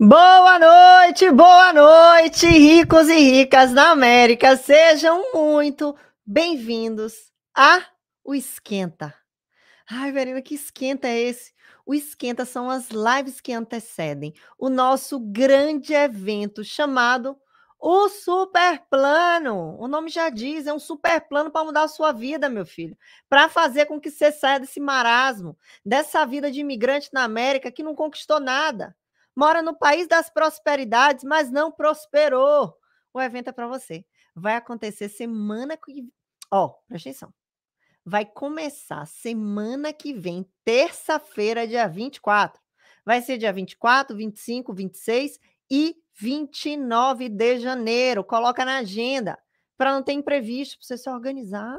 Boa noite, boa noite, ricos e ricas da América. Sejam muito bem-vindos a O Esquenta. Ai, Verena, que esquenta é esse? O Esquenta são as lives que antecedem o nosso grande evento chamado o super plano. O nome já diz, é um super plano para mudar a sua vida, meu filho. Para fazer com que você saia desse marasmo, dessa vida de imigrante na América que não conquistou nada mora no país das prosperidades, mas não prosperou. O evento é para você. Vai acontecer semana que. Ó, oh, presta atenção. Vai começar semana que vem, terça-feira, dia 24. Vai ser dia 24, 25, 26 e 29 de janeiro. Coloca na agenda para não ter imprevisto, para você se organizar.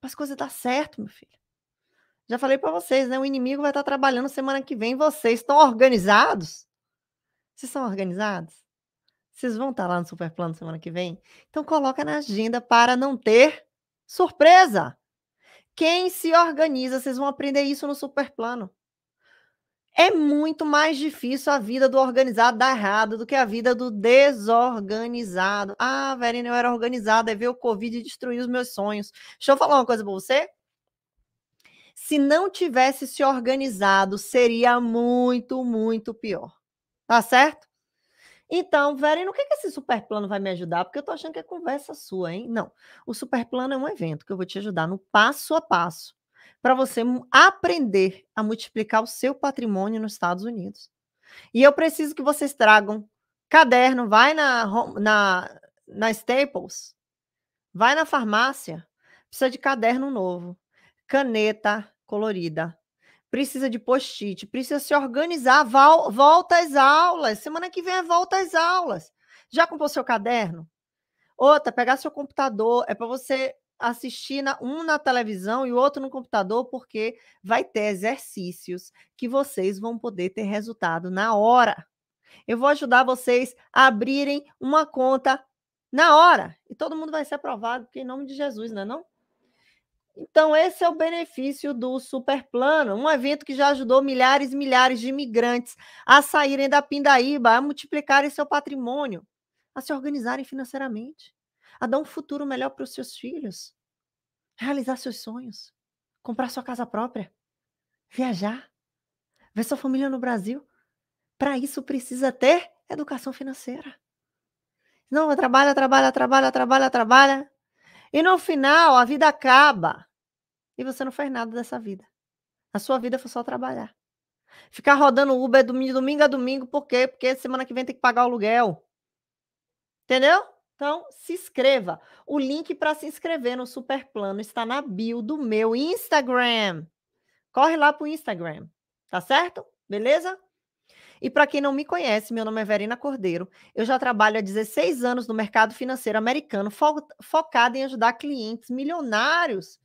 Para as coisas dar certo, meu filho. Já falei para vocês, né? O inimigo vai estar tá trabalhando semana que vem. Vocês estão organizados? Vocês são organizados? Vocês vão estar tá lá no Superplano semana que vem? Então coloca na agenda para não ter surpresa. Quem se organiza, vocês vão aprender isso no Superplano. É muito mais difícil a vida do organizado dar errado do que a vida do desorganizado. Ah, velho, eu era organizada, é ver o Covid destruir os meus sonhos. Deixa eu falar uma coisa para você se não tivesse se organizado, seria muito, muito pior. Tá certo? Então, Verena, o que, que esse superplano vai me ajudar? Porque eu tô achando que é conversa sua, hein? Não. O superplano é um evento que eu vou te ajudar no passo a passo para você aprender a multiplicar o seu patrimônio nos Estados Unidos. E eu preciso que vocês tragam caderno, vai na, na, na Staples, vai na farmácia, precisa de caderno novo caneta colorida, precisa de post-it, precisa se organizar, volta às aulas. Semana que vem é volta às aulas. Já comprou seu caderno? Outra, pegar seu computador, é para você assistir na, um na televisão e o outro no computador, porque vai ter exercícios que vocês vão poder ter resultado na hora. Eu vou ajudar vocês a abrirem uma conta na hora. E todo mundo vai ser aprovado, porque em nome de Jesus, né, não é não? Então, esse é o benefício do Superplano, um evento que já ajudou milhares e milhares de imigrantes a saírem da pindaíba, a multiplicarem seu patrimônio, a se organizarem financeiramente, a dar um futuro melhor para os seus filhos, realizar seus sonhos, comprar sua casa própria, viajar, ver sua família no Brasil. Para isso, precisa ter educação financeira. Não, trabalha, trabalha, trabalha, trabalha, trabalha. E no final, a vida acaba e você não faz nada dessa vida. A sua vida foi só trabalhar. Ficar rodando Uber de domingo a domingo, por quê? Porque semana que vem tem que pagar o aluguel. Entendeu? Então, se inscreva. O link para se inscrever no Superplano está na bio do meu Instagram. Corre lá para o Instagram, tá certo? Beleza? E para quem não me conhece, meu nome é Verena Cordeiro. Eu já trabalho há 16 anos no mercado financeiro americano, fo focada em ajudar clientes milionários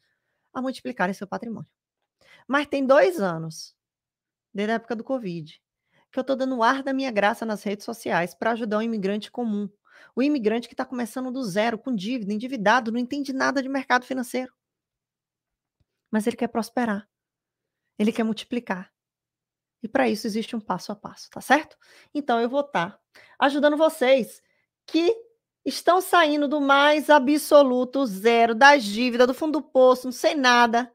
a multiplicarem seu patrimônio. Mas tem dois anos, desde a época do Covid, que eu estou dando ar da minha graça nas redes sociais para ajudar o imigrante comum. O imigrante que está começando do zero, com dívida, endividado, não entende nada de mercado financeiro. Mas ele quer prosperar. Ele quer multiplicar. E para isso existe um passo a passo, tá certo? Então eu vou estar tá ajudando vocês que estão saindo do mais absoluto zero, das dívidas, do fundo do poço, não sei nada,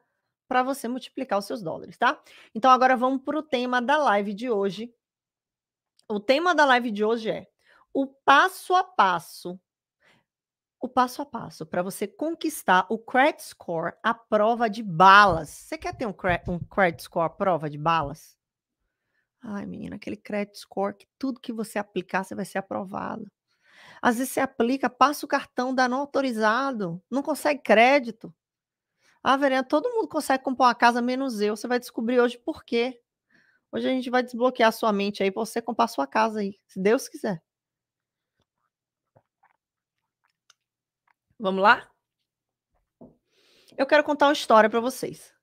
para você multiplicar os seus dólares, tá? Então agora vamos para o tema da live de hoje. O tema da live de hoje é o passo a passo. O passo a passo para você conquistar o credit score, a prova de balas. Você quer ter um, um credit score, a prova de balas? Ai, menina, aquele credit score que tudo que você aplicar, você vai ser aprovado. Às vezes você aplica, passa o cartão, dá não autorizado, não consegue crédito. Ah, Verena, todo mundo consegue comprar uma casa, menos eu. Você vai descobrir hoje por quê. Hoje a gente vai desbloquear a sua mente aí para você comprar sua casa aí, se Deus quiser. Vamos lá? Eu quero contar uma história para vocês.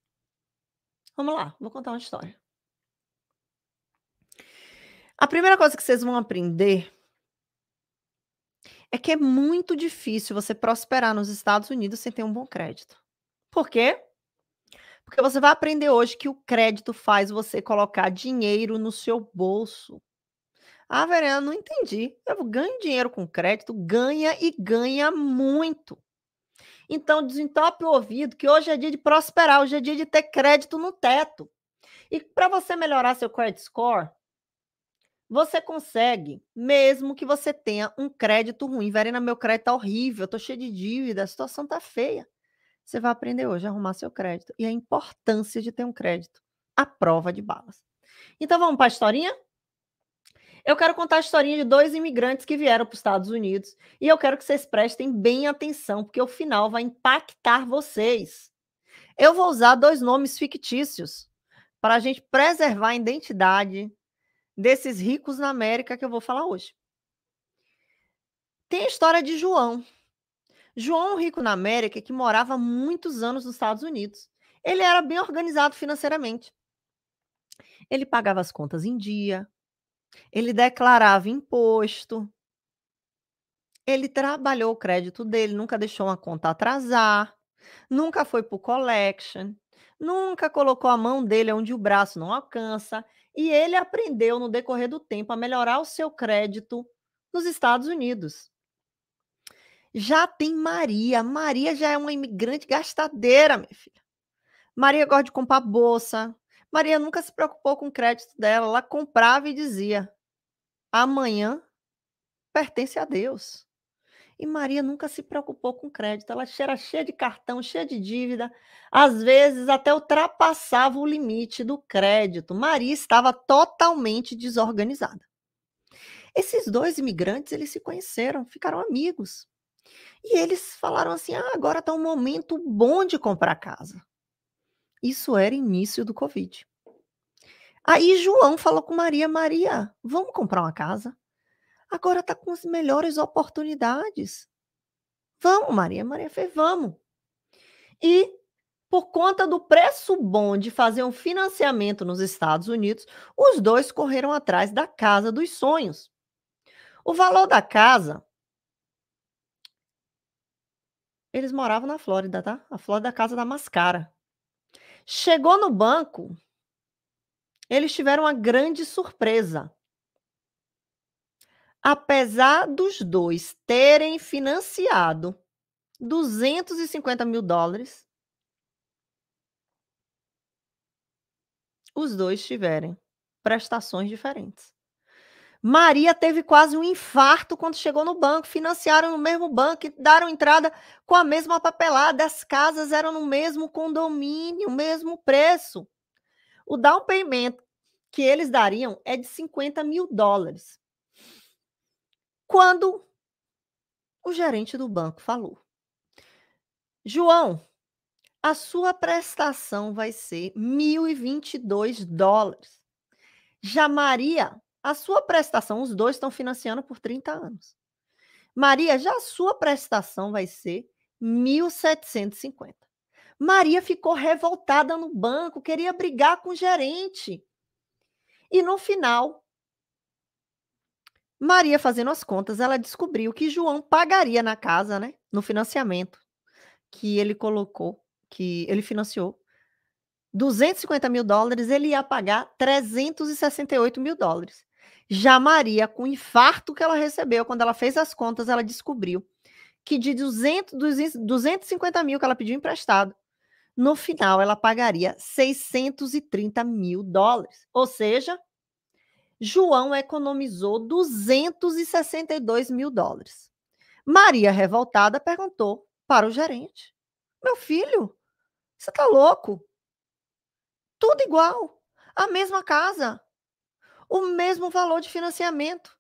Vamos lá, vou contar uma história. A primeira coisa que vocês vão aprender é que é muito difícil você prosperar nos Estados Unidos sem ter um bom crédito. Por quê? Porque você vai aprender hoje que o crédito faz você colocar dinheiro no seu bolso. Ah, Verena, não entendi. Eu ganho dinheiro com crédito, ganha e ganha muito. Então, desentope o ouvido, que hoje é dia de prosperar, hoje é dia de ter crédito no teto. E para você melhorar seu credit score, você consegue, mesmo que você tenha um crédito ruim. Verena, meu crédito tá horrível, eu tô cheio de dívida, a situação tá feia. Você vai aprender hoje a arrumar seu crédito e a importância de ter um crédito à prova de balas. Então vamos para a historinha? Eu quero contar a historinha de dois imigrantes que vieram para os Estados Unidos e eu quero que vocês prestem bem atenção, porque o final vai impactar vocês. Eu vou usar dois nomes fictícios para a gente preservar a identidade desses ricos na América que eu vou falar hoje. Tem a história de João. João, é rico na América, que morava muitos anos nos Estados Unidos. Ele era bem organizado financeiramente. Ele pagava as contas em dia, ele declarava imposto, ele trabalhou o crédito dele, nunca deixou uma conta atrasar, nunca foi para o collection, nunca colocou a mão dele onde o braço não alcança. E ele aprendeu no decorrer do tempo a melhorar o seu crédito nos Estados Unidos. Já tem Maria. Maria já é uma imigrante gastadeira, minha filha. Maria gosta de comprar bolsa. Maria nunca se preocupou com o crédito dela. Ela comprava e dizia: amanhã pertence a Deus. E Maria nunca se preocupou com crédito. Ela era cheia de cartão, cheia de dívida. Às vezes até ultrapassava o limite do crédito. Maria estava totalmente desorganizada. Esses dois imigrantes, eles se conheceram, ficaram amigos. E eles falaram assim: ah, agora está um momento bom de comprar casa. Isso era início do Covid. Aí João falou com Maria: Maria, vamos comprar uma casa? Agora está com as melhores oportunidades. Vamos, Maria. Maria fez, vamos. E por conta do preço bom de fazer um financiamento nos Estados Unidos, os dois correram atrás da casa dos sonhos. O valor da casa. Eles moravam na Flórida, tá? A Flórida é a casa da mascara. Chegou no banco, eles tiveram uma grande surpresa apesar dos dois terem financiado 250 mil dólares, os dois tiverem prestações diferentes. Maria teve quase um infarto quando chegou no banco, financiaram no mesmo banco e deram entrada com a mesma papelada. As casas eram no mesmo condomínio, mesmo preço. O down payment que eles dariam é de 50 mil dólares quando o gerente do banco falou: João, a sua prestação vai ser 1.022 dólares. Já Maria, a sua prestação, os dois estão financiando por 30 anos. Maria, já a sua prestação vai ser 1.750. Maria ficou revoltada no banco, queria brigar com o gerente. E no final, Maria, fazendo as contas, ela descobriu que João pagaria na casa, né? No financiamento que ele colocou, que ele financiou. 250 mil dólares, ele ia pagar 368 mil dólares. Já Maria, com o infarto que ela recebeu, quando ela fez as contas, ela descobriu que de 200, 250 mil que ela pediu emprestado, no final ela pagaria 630 mil dólares. Ou seja, João economizou 262 mil dólares. Maria, revoltada, perguntou para o gerente: Meu filho, você está louco? Tudo igual, a mesma casa, o mesmo valor de financiamento.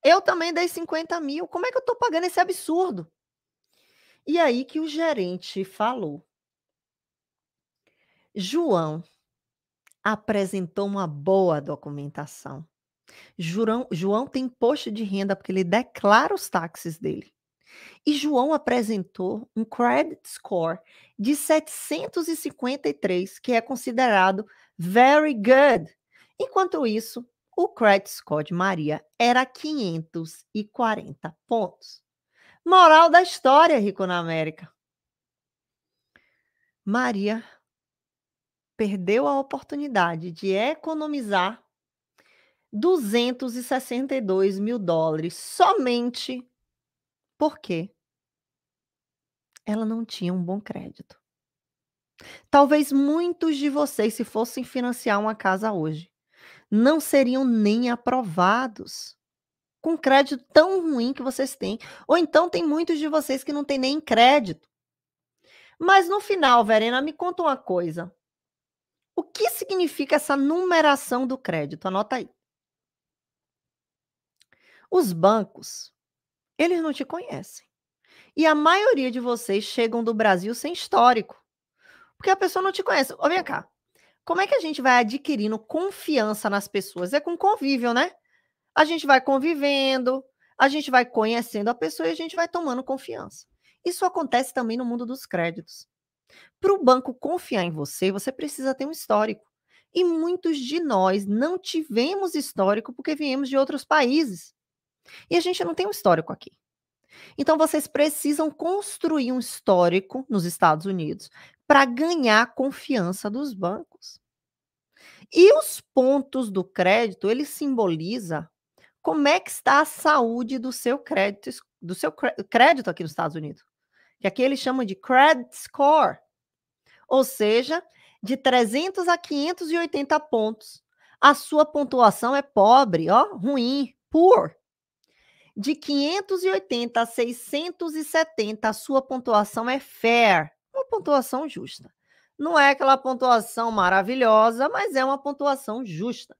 Eu também dei 50 mil. Como é que eu estou pagando esse absurdo? E aí que o gerente falou. João apresentou uma boa documentação. João, João tem imposto de renda porque ele declara os táxis dele. E João apresentou um credit score de 753, que é considerado very good. Enquanto isso, o credit score de Maria era 540 pontos. Moral da história, Rico na América. Maria perdeu a oportunidade de economizar 262 mil dólares somente porque ela não tinha um bom crédito. Talvez muitos de vocês, se fossem financiar uma casa hoje, não seriam nem aprovados com crédito tão ruim que vocês têm. Ou então tem muitos de vocês que não têm nem crédito. Mas no final, Verena, me conta uma coisa. O que significa essa numeração do crédito? Anota aí. Os bancos, eles não te conhecem. E a maioria de vocês chegam do Brasil sem histórico. Porque a pessoa não te conhece. Ó, vem cá. Como é que a gente vai adquirindo confiança nas pessoas? É com convívio, né? A gente vai convivendo, a gente vai conhecendo a pessoa e a gente vai tomando confiança. Isso acontece também no mundo dos créditos. Para o banco confiar em você, você precisa ter um histórico. E muitos de nós não tivemos histórico porque viemos de outros países. E a gente não tem um histórico aqui. Então vocês precisam construir um histórico nos Estados Unidos para ganhar a confiança dos bancos. E os pontos do crédito, ele simboliza como é que está a saúde do seu crédito, do seu crédito aqui nos Estados Unidos. Que aqui eles chamam de credit score. Ou seja, de 300 a 580 pontos, a sua pontuação é pobre, ó, ruim, poor de 580 a 670, a sua pontuação é fair, uma pontuação justa. Não é aquela pontuação maravilhosa, mas é uma pontuação justa.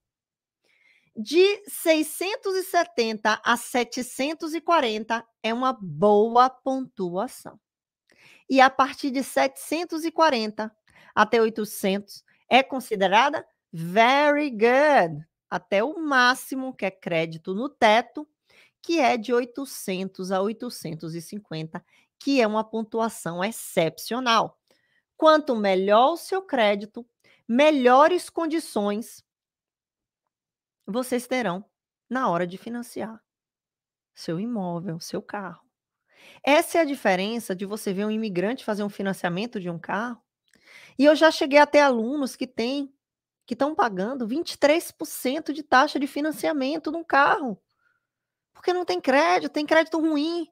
De 670 a 740 é uma boa pontuação. E a partir de 740 até 800 é considerada very good, até o máximo que é crédito no teto que é de 800 a 850, que é uma pontuação excepcional. Quanto melhor o seu crédito, melhores condições vocês terão na hora de financiar seu imóvel, seu carro. Essa é a diferença de você ver um imigrante fazer um financiamento de um carro. E eu já cheguei até alunos que têm que estão pagando 23% de taxa de financiamento de um carro. Porque não tem crédito, tem crédito ruim.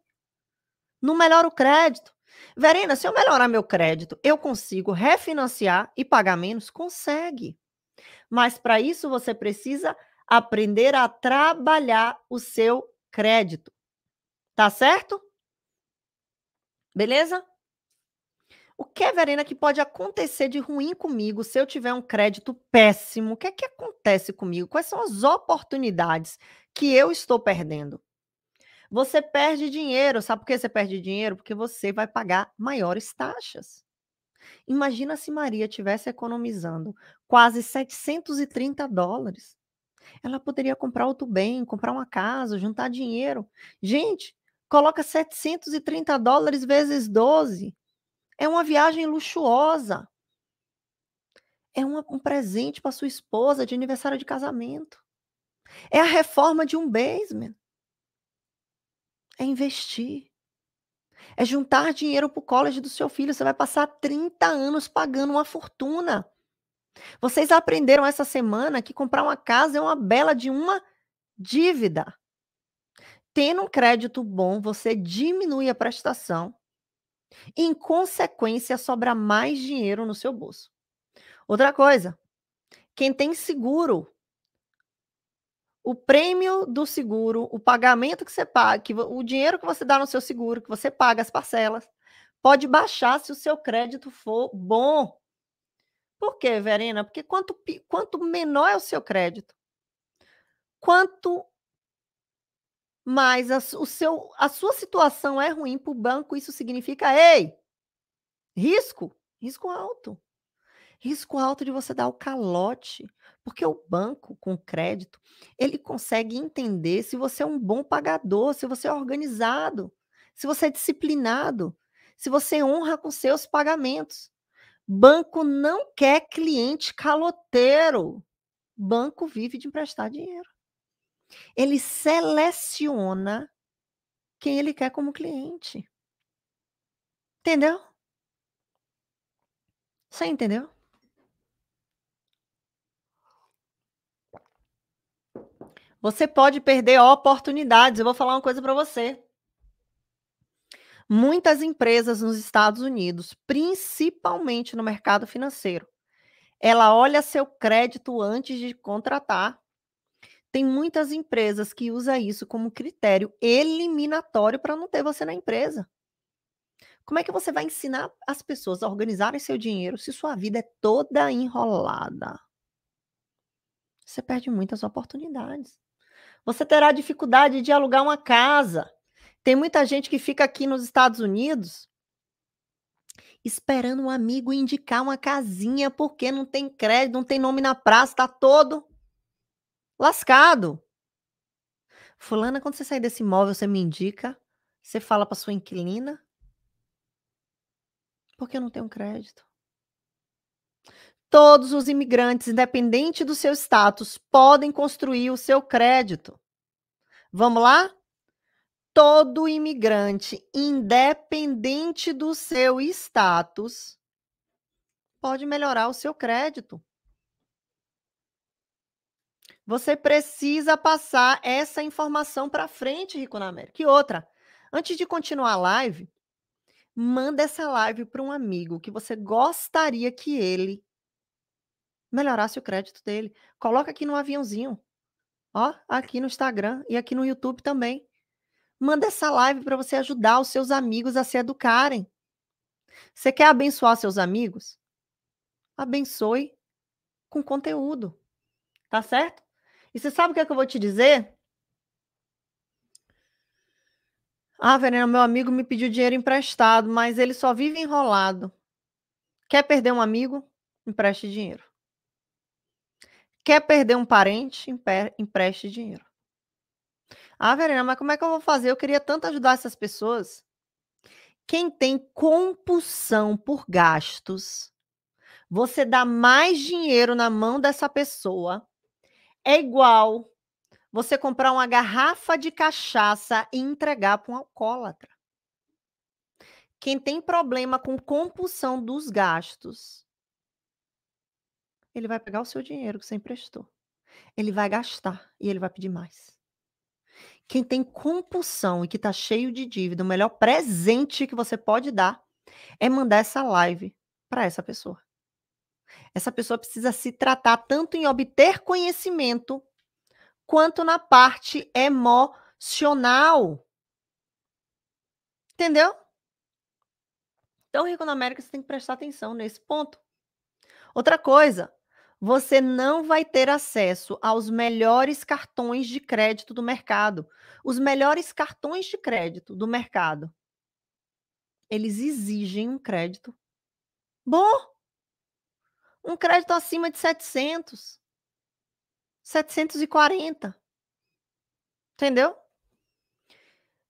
Não melhora o crédito. Verena, se eu melhorar meu crédito, eu consigo refinanciar e pagar menos? Consegue. Mas para isso você precisa aprender a trabalhar o seu crédito. Tá certo? Beleza? O que, Verena, que pode acontecer de ruim comigo se eu tiver um crédito péssimo? O que é que acontece comigo? Quais são as oportunidades que eu estou perdendo. Você perde dinheiro, sabe por que você perde dinheiro? Porque você vai pagar maiores taxas. Imagina se Maria tivesse economizando quase 730 dólares. Ela poderia comprar outro bem, comprar uma casa, juntar dinheiro. Gente, coloca 730 dólares vezes 12. É uma viagem luxuosa. É uma, um presente para sua esposa de aniversário de casamento. É a reforma de um basement. É investir. É juntar dinheiro para o college do seu filho. Você vai passar 30 anos pagando uma fortuna. Vocês aprenderam essa semana que comprar uma casa é uma bela de uma dívida. Tendo um crédito bom, você diminui a prestação. Em consequência, sobra mais dinheiro no seu bolso. Outra coisa, quem tem seguro o prêmio do seguro, o pagamento que você paga, que, o dinheiro que você dá no seu seguro, que você paga as parcelas, pode baixar se o seu crédito for bom. Por quê, Verena? Porque quanto, quanto menor é o seu crédito, quanto mais a, o seu, a sua situação é ruim para o banco, isso significa, ei, risco, risco alto. Risco alto de você dar o calote, porque o banco com crédito, ele consegue entender se você é um bom pagador, se você é organizado, se você é disciplinado, se você honra com seus pagamentos. Banco não quer cliente caloteiro. Banco vive de emprestar dinheiro. Ele seleciona quem ele quer como cliente. Entendeu? Você entendeu? Você pode perder oportunidades. Eu vou falar uma coisa para você. Muitas empresas nos Estados Unidos, principalmente no mercado financeiro, ela olha seu crédito antes de contratar. Tem muitas empresas que usam isso como critério eliminatório para não ter você na empresa. Como é que você vai ensinar as pessoas a organizarem seu dinheiro se sua vida é toda enrolada? Você perde muitas oportunidades. Você terá dificuldade de alugar uma casa. Tem muita gente que fica aqui nos Estados Unidos esperando um amigo indicar uma casinha porque não tem crédito, não tem nome na praça, tá todo lascado. Fulana, quando você sair desse imóvel, você me indica, você fala para sua inquilina, porque eu não tenho crédito. Todos os imigrantes, independente do seu status, podem construir o seu crédito. Vamos lá? Todo imigrante, independente do seu status, pode melhorar o seu crédito. Você precisa passar essa informação para frente, Rico na América. E outra, antes de continuar a live, manda essa live para um amigo que você gostaria que ele melhorasse o crédito dele. Coloca aqui no aviãozinho. Ó, aqui no Instagram e aqui no YouTube também. Manda essa live para você ajudar os seus amigos a se educarem. Você quer abençoar seus amigos? Abençoe com conteúdo. Tá certo? E você sabe o que, é que eu vou te dizer? Ah, Verena, meu amigo me pediu dinheiro emprestado, mas ele só vive enrolado. Quer perder um amigo? Empreste dinheiro. Quer perder um parente? Empreste dinheiro. Ah, Verena, mas como é que eu vou fazer? Eu queria tanto ajudar essas pessoas. Quem tem compulsão por gastos, você dá mais dinheiro na mão dessa pessoa. É igual você comprar uma garrafa de cachaça e entregar para um alcoólatra. Quem tem problema com compulsão dos gastos, ele vai pegar o seu dinheiro que você emprestou. Ele vai gastar e ele vai pedir mais. Quem tem compulsão e que está cheio de dívida, o melhor presente que você pode dar é mandar essa live para essa pessoa. Essa pessoa precisa se tratar tanto em obter conhecimento quanto na parte emocional. Entendeu? Então, Rico na América, você tem que prestar atenção nesse ponto. Outra coisa, você não vai ter acesso aos melhores cartões de crédito do mercado. Os melhores cartões de crédito do mercado, eles exigem um crédito bom. Um crédito acima de 700. 740. Entendeu?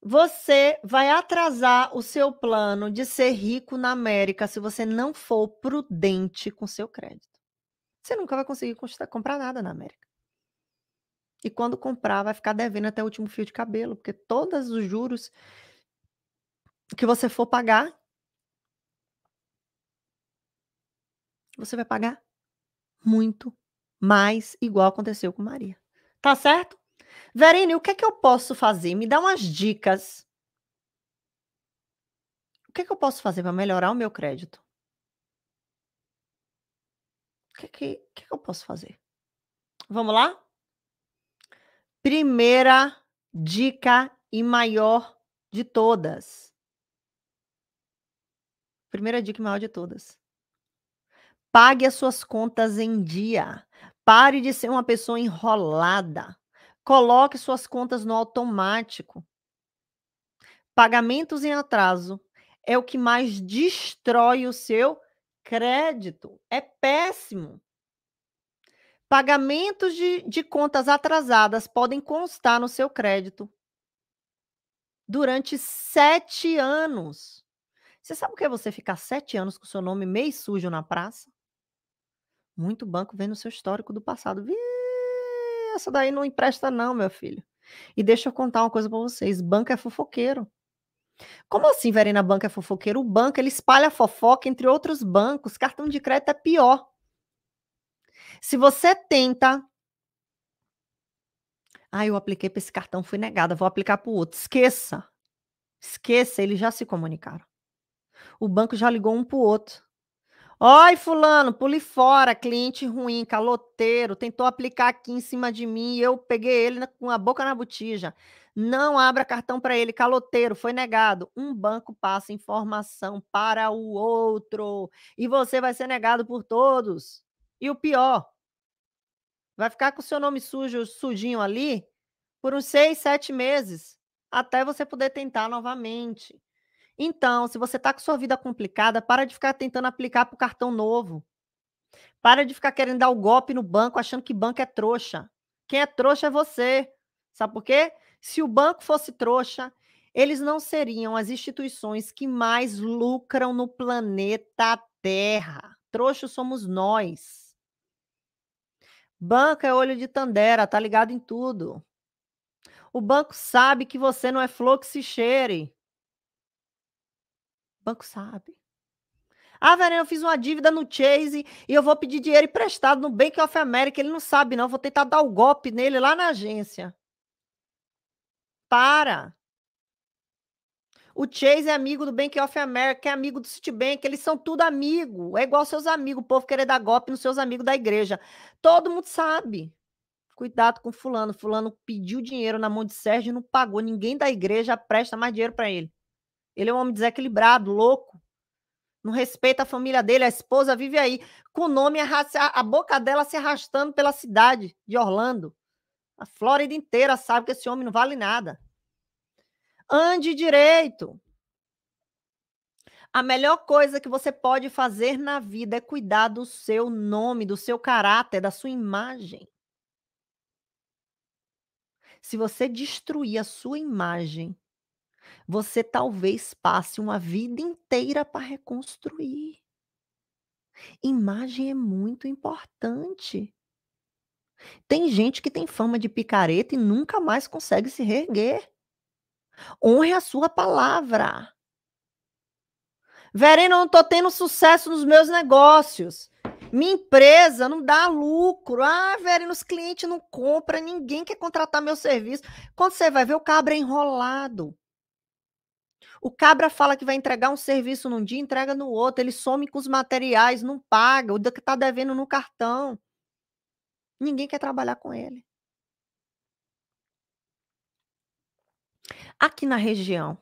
Você vai atrasar o seu plano de ser rico na América se você não for prudente com seu crédito. Você nunca vai conseguir comprar nada na América. E quando comprar, vai ficar devendo até o último fio de cabelo, porque todos os juros que você for pagar, você vai pagar muito mais, igual aconteceu com Maria. Tá certo? Verene, o que é que eu posso fazer? Me dá umas dicas. O que é que eu posso fazer para melhorar o meu crédito? O que, que, que eu posso fazer? Vamos lá? Primeira dica e maior de todas. Primeira dica e maior de todas. Pague as suas contas em dia. Pare de ser uma pessoa enrolada. Coloque suas contas no automático. Pagamentos em atraso é o que mais destrói o seu crédito é péssimo. Pagamentos de, de contas atrasadas podem constar no seu crédito durante sete anos. Você sabe o que é você ficar sete anos com o seu nome meio sujo na praça? Muito banco vendo o seu histórico do passado. Vê, essa daí não empresta, não, meu filho. E deixa eu contar uma coisa para vocês: banco é fofoqueiro. Como assim, Verena Banca é fofoqueiro? O banco ele espalha fofoca entre outros bancos. Cartão de crédito é pior. Se você tenta. Ah, eu apliquei para esse cartão, fui negada, vou aplicar para o outro. Esqueça. Esqueça, eles já se comunicaram. O banco já ligou um para o outro. Oi, fulano, pule fora, cliente ruim, caloteiro, tentou aplicar aqui em cima de mim e eu peguei ele com a boca na botija. Não abra cartão para ele, caloteiro, foi negado. Um banco passa informação para o outro e você vai ser negado por todos. E o pior, vai ficar com o seu nome sujo, sujinho ali, por uns seis, sete meses, até você poder tentar novamente. Então, se você está com sua vida complicada, para de ficar tentando aplicar para o cartão novo. Para de ficar querendo dar o golpe no banco, achando que banco é trouxa. Quem é trouxa é você. Sabe por quê? Se o banco fosse trouxa, eles não seriam as instituições que mais lucram no planeta Terra. Trouxa somos nós. Banco é olho de tandera, tá ligado em tudo. O banco sabe que você não é flor que se cheire. O banco sabe. Ah, Verena, eu fiz uma dívida no Chase e eu vou pedir dinheiro emprestado no Bank of America. Ele não sabe, não. Vou tentar dar o um golpe nele lá na agência. Para. O Chase é amigo do Bank of America, é amigo do Citibank, eles são tudo amigo. É igual seus amigos, o povo querer dar golpe nos seus amigos da igreja. Todo mundo sabe. Cuidado com fulano. Fulano pediu dinheiro na mão de Sérgio e não pagou. Ninguém da igreja presta mais dinheiro para ele. Ele é um homem desequilibrado, louco. Não respeita a família dele, a esposa vive aí. Com o nome, a, a boca dela se arrastando pela cidade de Orlando. A Flórida inteira sabe que esse homem não vale nada. Ande direito. A melhor coisa que você pode fazer na vida é cuidar do seu nome, do seu caráter, da sua imagem. Se você destruir a sua imagem, você talvez passe uma vida inteira para reconstruir. Imagem é muito importante. Tem gente que tem fama de picareta e nunca mais consegue se reerguer. Honre a sua palavra. Verena, eu não estou tendo sucesso nos meus negócios. Minha empresa não dá lucro. Ah, Verena, os clientes não compram, ninguém quer contratar meu serviço. Quando você vai ver, o cabra é enrolado. O cabra fala que vai entregar um serviço num dia, entrega no outro. Ele some com os materiais, não paga, o que está devendo no cartão. Ninguém quer trabalhar com ele. Aqui na região,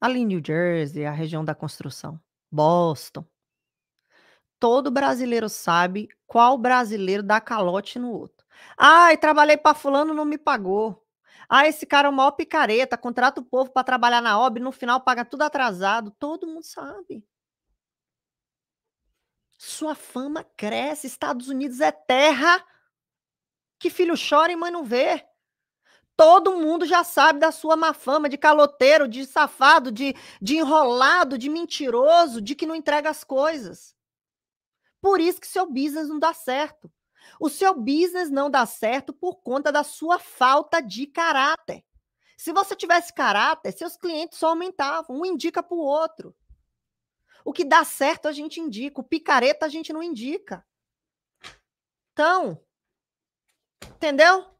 ali em New Jersey, a região da construção, Boston, todo brasileiro sabe qual brasileiro dá calote no outro. Ai, trabalhei para fulano, não me pagou. Ah, esse cara é o maior picareta, contrata o povo para trabalhar na obra e no final paga tudo atrasado. Todo mundo sabe sua fama cresce. Estados Unidos é terra que filho chora e mãe não vê. Todo mundo já sabe da sua má fama de caloteiro, de safado, de, de enrolado, de mentiroso, de que não entrega as coisas. Por isso que seu business não dá certo. O seu business não dá certo por conta da sua falta de caráter. Se você tivesse caráter, seus clientes só aumentavam, um indica para o outro. O que dá certo a gente indica, o picareta a gente não indica. Então, entendeu?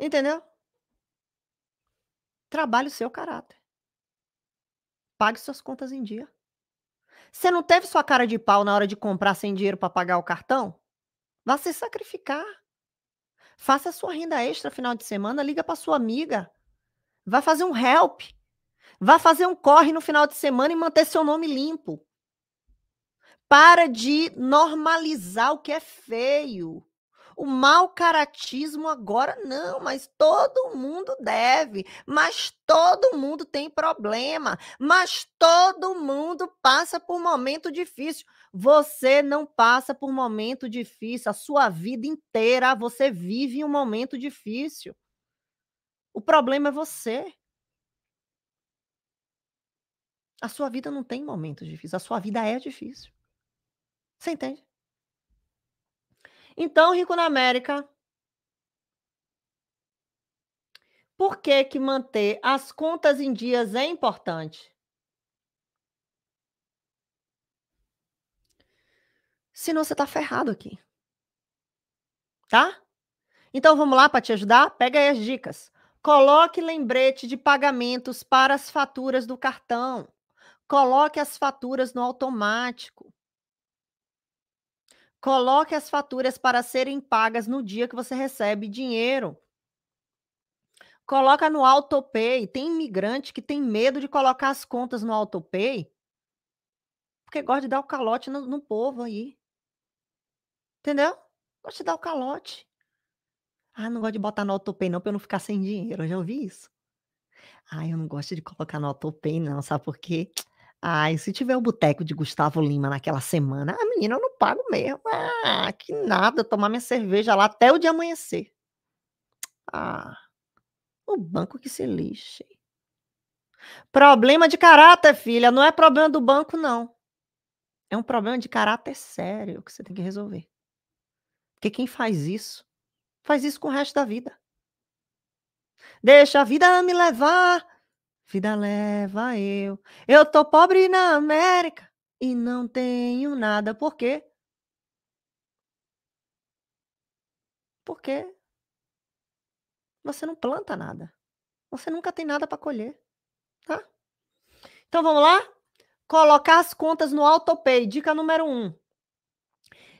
Entendeu? Trabalhe o seu caráter. Pague suas contas em dia. Você não teve sua cara de pau na hora de comprar sem dinheiro para pagar o cartão? Vá se sacrificar. Faça sua renda extra final de semana, liga para sua amiga. Vá fazer um help. Vá fazer um corre no final de semana e manter seu nome limpo. Para de normalizar o que é feio. O mau caratismo agora não, mas todo mundo deve, mas todo mundo tem problema, mas todo mundo passa por momento difícil. Você não passa por momento difícil, a sua vida inteira você vive um momento difícil. O problema é você. A sua vida não tem momentos difíceis, a sua vida é difícil. Você entende? Então, rico na América, por que que manter as contas em dias é importante? Senão você tá ferrado aqui. Tá? Então vamos lá para te ajudar? Pega aí as dicas. Coloque lembrete de pagamentos para as faturas do cartão. Coloque as faturas no automático. Coloque as faturas para serem pagas no dia que você recebe dinheiro. Coloca no autopay. Tem imigrante que tem medo de colocar as contas no autopay porque gosta de dar o calote no, no povo aí. Entendeu? Gosta de dar o calote. Ah, não gosto de botar no autopay não, para eu não ficar sem dinheiro. Eu já ouvi isso. Ah, eu não gosto de colocar no autopay não, sabe por quê? Ai, se tiver o boteco de Gustavo Lima naquela semana, a menina eu não pago mesmo. Ah, que nada, tomar minha cerveja lá até o dia amanhecer. Ah, o banco que se lixe. Problema de caráter, filha, não é problema do banco, não. É um problema de caráter sério que você tem que resolver. Porque quem faz isso, faz isso com o resto da vida. Deixa a vida me levar, Vida leva eu. Eu tô pobre na América e não tenho nada. Por quê? Porque você não planta nada. Você nunca tem nada para colher, tá? Então vamos lá? Colocar as contas no autopay. Dica número um.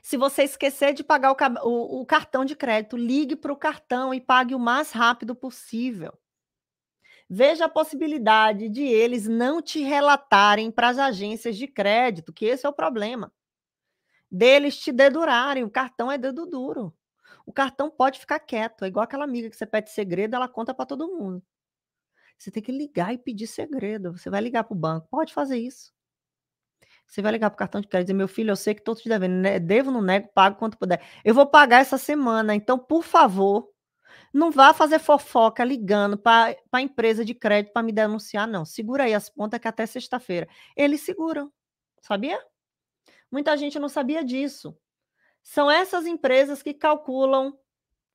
Se você esquecer de pagar o, o, o cartão de crédito, ligue para o cartão e pague o mais rápido possível. Veja a possibilidade de eles não te relatarem para as agências de crédito, que esse é o problema. Deles te dedurarem, o cartão é dedo duro. O cartão pode ficar quieto, é igual aquela amiga que você pede segredo, ela conta para todo mundo. Você tem que ligar e pedir segredo. Você vai ligar para o banco, pode fazer isso. Você vai ligar para o cartão de crédito e dizer: Meu filho, eu sei que estou te devendo, né, devo, não nego, pago quanto puder. Eu vou pagar essa semana, então, por favor, não vá fazer fofoca ligando para a empresa de crédito para me denunciar, não. Segura aí as pontas que até sexta-feira. Eles seguram, sabia? Muita gente não sabia disso. São essas empresas que calculam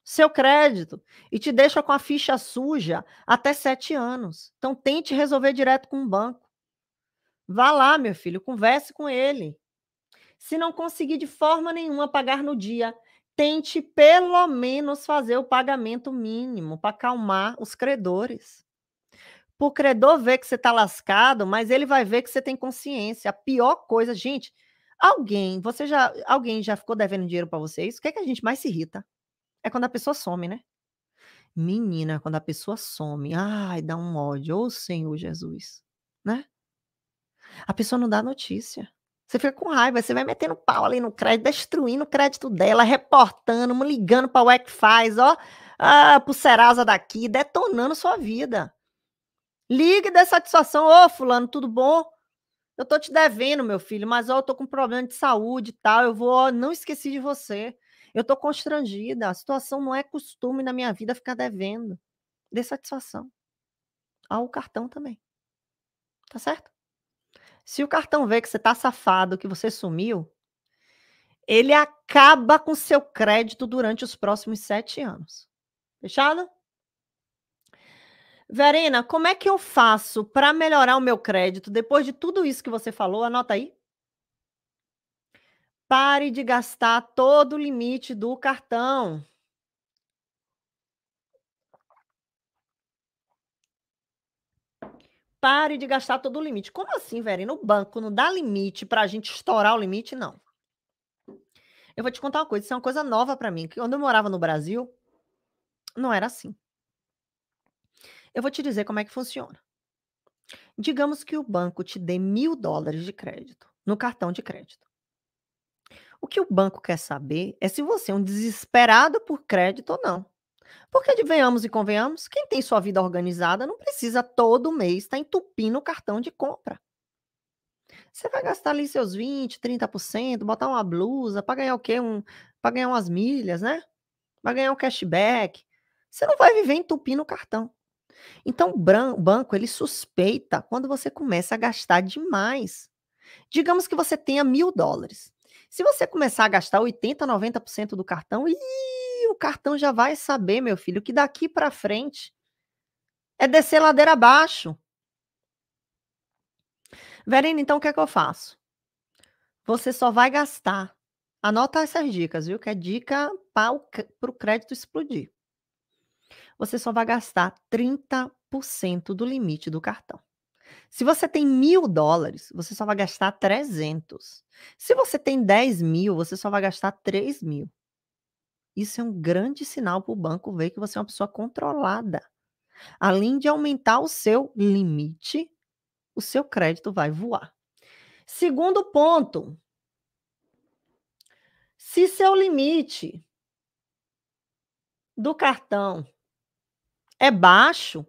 seu crédito e te deixam com a ficha suja até sete anos. Então, tente resolver direto com o banco. Vá lá, meu filho, converse com ele. Se não conseguir de forma nenhuma pagar no dia, tente pelo menos fazer o pagamento mínimo para acalmar os credores. Para o credor ver que você está lascado, mas ele vai ver que você tem consciência. A pior coisa, gente, alguém, você já, alguém já ficou devendo dinheiro para vocês? O que é que a gente mais se irrita? É quando a pessoa some, né? Menina, quando a pessoa some, ai, dá um ódio, ô Senhor Jesus, né? A pessoa não dá notícia. Você fica com raiva, você vai metendo pau ali no crédito, destruindo o crédito dela, reportando, ligando para o que faz, ó, ah, pro Serasa daqui, detonando sua vida. Ligue da satisfação, ô fulano, tudo bom? Eu tô te devendo, meu filho, mas ó, eu tô com problema de saúde e tal, eu vou, ó, não esqueci de você. Eu tô constrangida, a situação não é costume na minha vida ficar devendo. Dê satisfação. Ao cartão também. Tá certo? Se o cartão vê que você está safado, que você sumiu, ele acaba com seu crédito durante os próximos sete anos. Fechado? Verena, como é que eu faço para melhorar o meu crédito depois de tudo isso que você falou? Anota aí. Pare de gastar todo o limite do cartão. Pare de gastar todo o limite. Como assim, Verena? O banco não dá limite para a gente estourar o limite, não. Eu vou te contar uma coisa, isso é uma coisa nova para mim, que quando eu morava no Brasil, não era assim. Eu vou te dizer como é que funciona. Digamos que o banco te dê mil dólares de crédito no cartão de crédito. O que o banco quer saber é se você é um desesperado por crédito ou não. Porque, venhamos e convenhamos, quem tem sua vida organizada não precisa todo mês estar tá entupindo o cartão de compra. Você vai gastar ali seus 20%, 30%, botar uma blusa, para ganhar o quê? Um, para ganhar umas milhas, né? Para ganhar um cashback. Você não vai viver entupindo o cartão. Então, o banco, ele suspeita quando você começa a gastar demais. Digamos que você tenha mil dólares. Se você começar a gastar 80%, 90% do cartão, iiii, cartão já vai saber, meu filho, que daqui para frente é descer ladeira abaixo. Verena, então o que é que eu faço? Você só vai gastar. Anota essas dicas, viu? Que é dica para o crédito explodir. Você só vai gastar 30% do limite do cartão. Se você tem mil dólares, você só vai gastar 300. Se você tem 10 mil, você só vai gastar 3 mil. Isso é um grande sinal para o banco ver que você é uma pessoa controlada. Além de aumentar o seu limite, o seu crédito vai voar. Segundo ponto: se seu limite do cartão é baixo,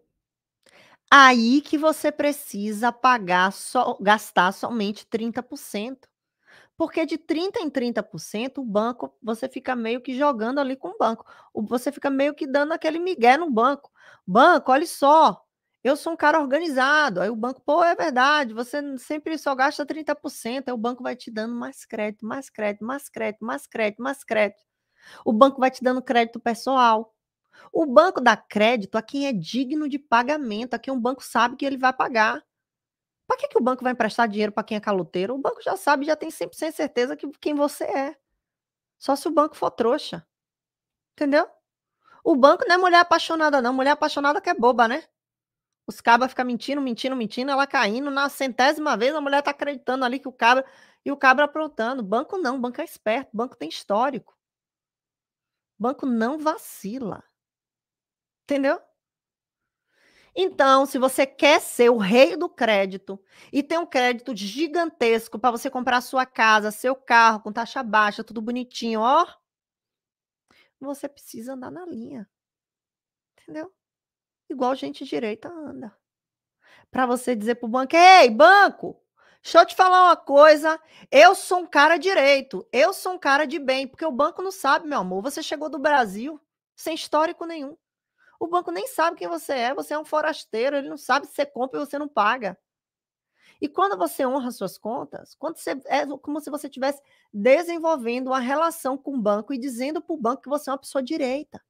aí que você precisa pagar só gastar somente 30%. Porque de 30% em 30%, o banco, você fica meio que jogando ali com o banco. Você fica meio que dando aquele migué no banco. Banco, olha só, eu sou um cara organizado. Aí o banco, pô, é verdade, você sempre só gasta 30%. Aí o banco vai te dando mais crédito, mais crédito, mais crédito, mais crédito, mais crédito. O banco vai te dando crédito pessoal. O banco dá crédito a quem é digno de pagamento, a quem o banco sabe que ele vai pagar. Para que, que o banco vai emprestar dinheiro para quem é caloteiro? O banco já sabe, já tem 100% certeza que quem você é. Só se o banco for trouxa. Entendeu? O banco não é mulher apaixonada, não. Mulher apaixonada que é boba, né? Os cabras ficam mentindo, mentindo, mentindo, ela caindo. Na centésima vez, a mulher tá acreditando ali que o cabra. E o cabra aprontando. Banco não, banco é esperto, banco tem histórico. Banco não vacila. Entendeu? Então, se você quer ser o rei do crédito e ter um crédito gigantesco para você comprar sua casa, seu carro com taxa baixa, tudo bonitinho, ó, você precisa andar na linha. Entendeu? Igual gente direita anda. Para você dizer pro banco: "Ei, banco, Deixa eu te falar uma coisa. Eu sou um cara direito. Eu sou um cara de bem. Porque o banco não sabe, meu amor. Você chegou do Brasil sem histórico nenhum. O banco nem sabe quem você é, você é um forasteiro, ele não sabe se você compra e você não paga. E quando você honra suas contas, quando você, é como se você estivesse desenvolvendo uma relação com o banco e dizendo para o banco que você é uma pessoa direita.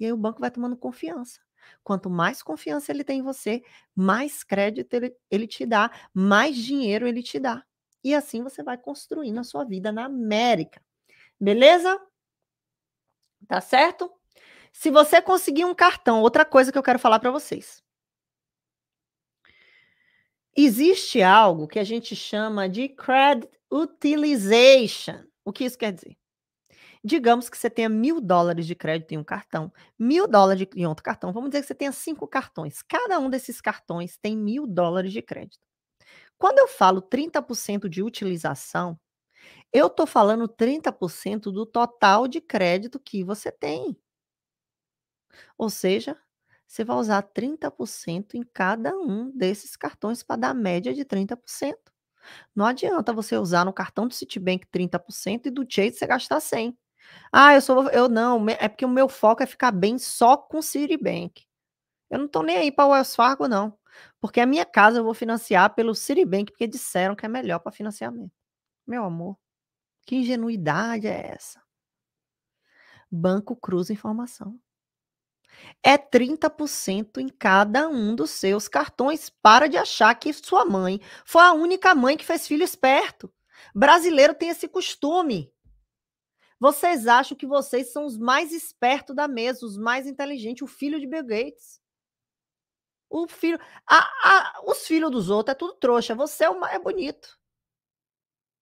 E aí o banco vai tomando confiança. Quanto mais confiança ele tem em você, mais crédito ele, ele te dá, mais dinheiro ele te dá. E assim você vai construindo a sua vida na América. Beleza? Tá certo? Se você conseguir um cartão, outra coisa que eu quero falar para vocês. Existe algo que a gente chama de credit utilization. O que isso quer dizer? Digamos que você tenha mil dólares de crédito em um cartão, mil dólares em outro cartão. Vamos dizer que você tenha cinco cartões. Cada um desses cartões tem mil dólares de crédito. Quando eu falo 30% de utilização, eu estou falando 30% do total de crédito que você tem. Ou seja, você vai usar 30% em cada um desses cartões para dar a média de 30%. Não adianta você usar no cartão do Citibank 30% e do Chase você gastar 100. Ah, eu sou eu não, é porque o meu foco é ficar bem só com o Citibank. Eu não estou nem aí para o Wells Fargo não, porque a minha casa eu vou financiar pelo Citibank porque disseram que é melhor para financiamento. Meu amor, que ingenuidade é essa? Banco Cruz informação é 30% em cada um dos seus cartões. Para de achar que sua mãe foi a única mãe que fez filho esperto. Brasileiro tem esse costume. Vocês acham que vocês são os mais espertos da mesa, os mais inteligentes, o filho de Bill Gates. O filho, a, a, os filhos dos outros é tudo trouxa, você é, o é bonito.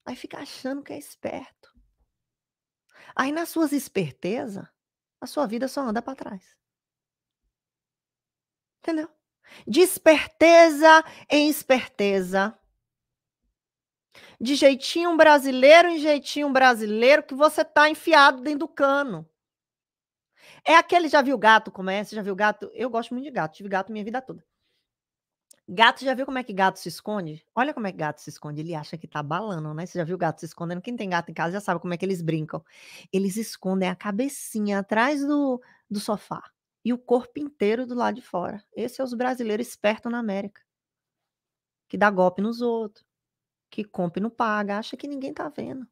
Aí fica achando que é esperto. Aí nas suas espertezas, a sua vida só anda para trás. Entendeu? De esperteza em esperteza. De jeitinho brasileiro em jeitinho brasileiro que você tá enfiado dentro do cano. É aquele, já viu gato como é? Você já viu gato? Eu gosto muito de gato, tive gato minha vida toda. Gato, já viu como é que gato se esconde? Olha como é que gato se esconde. Ele acha que tá balando, né? Você já viu gato se escondendo? Quem tem gato em casa já sabe como é que eles brincam. Eles escondem a cabecinha atrás do, do sofá e o corpo inteiro do lado de fora. Esse é os brasileiros espertos na América. Que dá golpe nos outros, que compra e não paga, acha que ninguém tá vendo.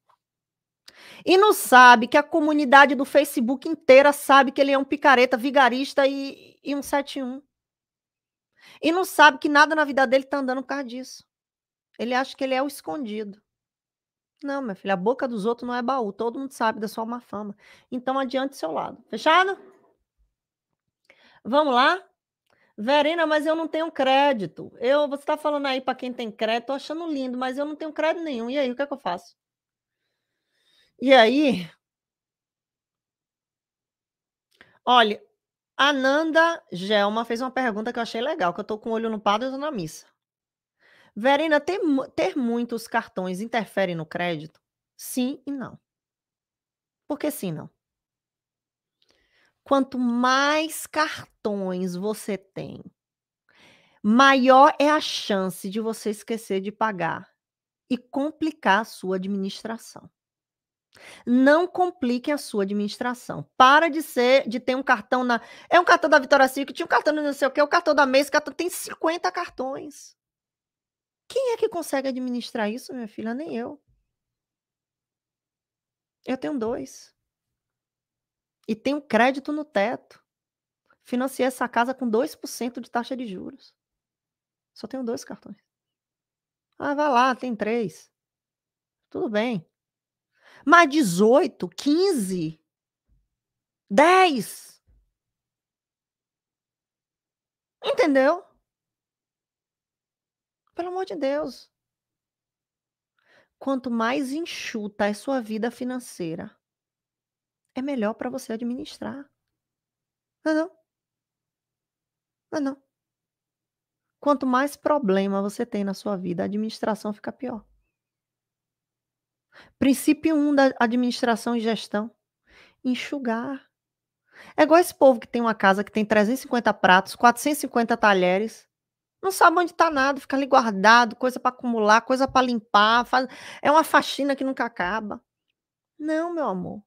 E não sabe que a comunidade do Facebook inteira sabe que ele é um picareta, vigarista e, e um 71. E não sabe que nada na vida dele tá andando por causa disso. Ele acha que ele é o escondido. Não, minha filha, a boca dos outros não é baú. Todo mundo sabe da sua má fama. Então adiante seu lado. Fechado? Vamos lá? Verena, mas eu não tenho crédito. Eu, você está falando aí para quem tem crédito, estou achando lindo, mas eu não tenho crédito nenhum. E aí, o que é que eu faço? E aí? Olha, a Nanda Gelma fez uma pergunta que eu achei legal, que eu estou com o olho no padre e estou na missa. Verena, ter, ter muitos cartões interfere no crédito? Sim e não. Por que sim não? quanto mais cartões você tem, maior é a chance de você esquecer de pagar e complicar a sua administração. Não complique a sua administração. Para de ser, de ter um cartão na. É um cartão da Vitória que tinha um cartão não sei o quê, o cartão da Mês, cartão tem 50 cartões. Quem é que consegue administrar isso, minha filha? Nem eu. Eu tenho dois. E tem um crédito no teto. Financiei essa casa com 2% de taxa de juros. Só tenho dois cartões. Ah, vai lá, tem três. Tudo bem. Mas 18, 15, 10. Entendeu? Pelo amor de Deus. Quanto mais enxuta é sua vida financeira, é melhor para você administrar. Não, é não. Não, é não. Quanto mais problema você tem na sua vida, a administração fica pior. Princípio 1 um da administração e gestão: enxugar. É igual esse povo que tem uma casa que tem 350 pratos, 450 talheres, não sabe onde está nada, fica ali guardado, coisa para acumular, coisa para limpar, faz... é uma faxina que nunca acaba. Não, meu amor.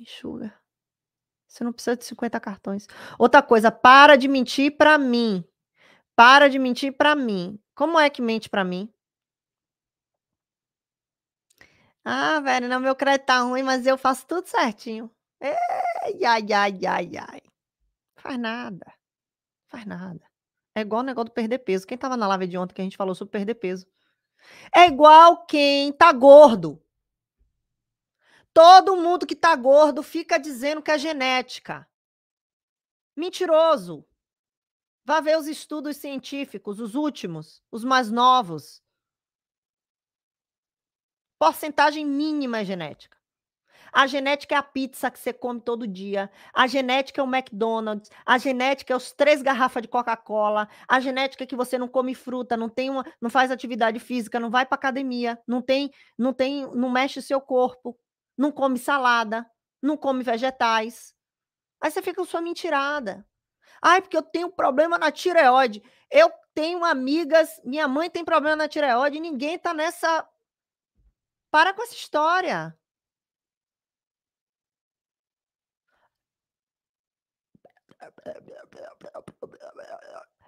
Enxuga. Você não precisa de 50 cartões. Outra coisa, para de mentir para mim. Para de mentir para mim. Como é que mente para mim? Ah, velho, não, meu crédito tá ruim, mas eu faço tudo certinho. Ei, ai, ai, ai, ai. Faz nada. Faz nada. É igual o negócio do perder peso. Quem tava na live de ontem que a gente falou sobre perder peso? É igual quem tá gordo. Todo mundo que tá gordo fica dizendo que é genética. Mentiroso. Vá ver os estudos científicos, os últimos, os mais novos. Porcentagem mínima é genética. A genética é a pizza que você come todo dia. A genética é o McDonald's. A genética é os três garrafas de Coca-Cola. A genética é que você não come fruta, não tem uma, não faz atividade física, não vai para academia, não tem, não tem, não mexe seu corpo não come salada, não come vegetais. Aí você fica com sua mentirada. Ai, porque eu tenho problema na tireoide. Eu tenho amigas, minha mãe tem problema na tireoide, ninguém tá nessa. Para com essa história.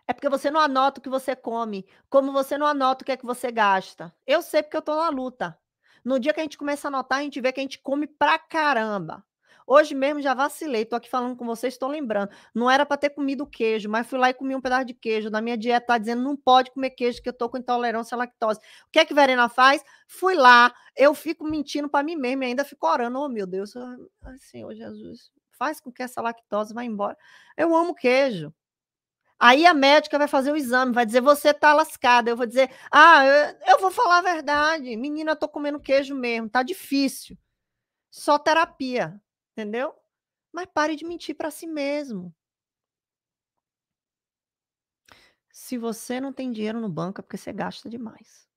É porque você não anota o que você come, como você não anota o que é que você gasta. Eu sei porque eu estou na luta. No dia que a gente começa a anotar, a gente vê que a gente come pra caramba. Hoje mesmo já vacilei, tô aqui falando com vocês, estou lembrando. Não era para ter comido queijo, mas fui lá e comi um pedaço de queijo. Na minha dieta tá dizendo não pode comer queijo que eu tô com intolerância à lactose. O que é que Verena faz? Fui lá, eu fico mentindo para mim mesmo, e ainda fico orando, oh meu Deus, ai, ah, ah, Senhor Jesus, faz com que essa lactose vá embora. Eu amo queijo. Aí a médica vai fazer o exame, vai dizer, você tá lascada. Eu vou dizer, ah, eu, eu vou falar a verdade. Menina, eu tô comendo queijo mesmo, tá difícil. Só terapia, entendeu? Mas pare de mentir para si mesmo. Se você não tem dinheiro no banco, é porque você gasta demais.